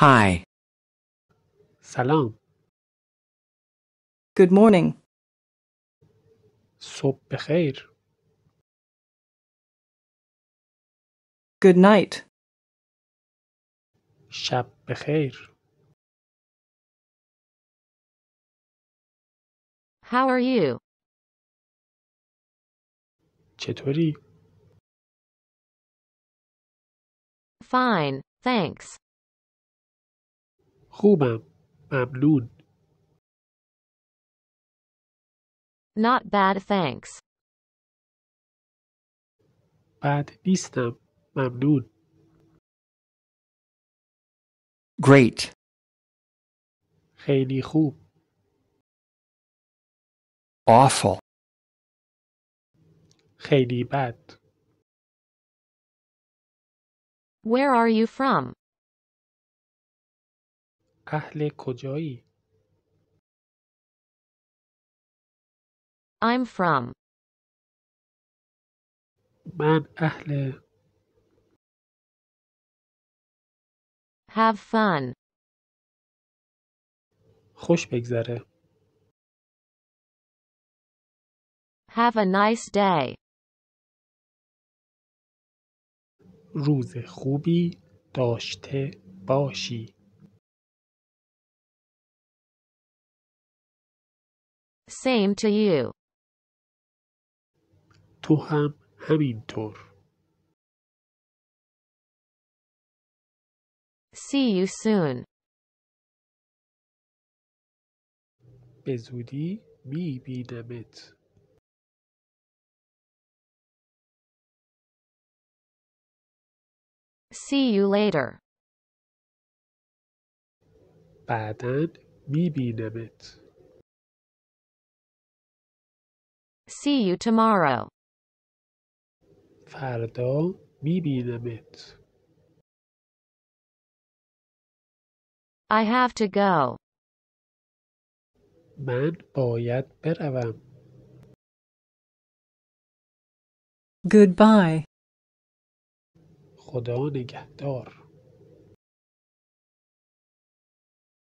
Hi. Salam. Good morning. صبح بخیر. Good night. شب بخیر. How are you? چطوری؟ Fine, thanks. خوبم. ممنون. Not bad, thanks. بد نیستم. ممنون. Great. خیلی خوب. Awful. خیلی بد. Where are you from? اهل کجایی؟ I'm from. من اهل Have fun. خوش بگذره Have a nice day. روز خوبی داشته باشی Same to you. تو هم همینطور. See you soon. به زودی میبینمت. See you later. بعدا میبینمت. see you tomorrow. فردا میبینمت. I have to go. من باید بروم. Goodbye. خدا نگهدار.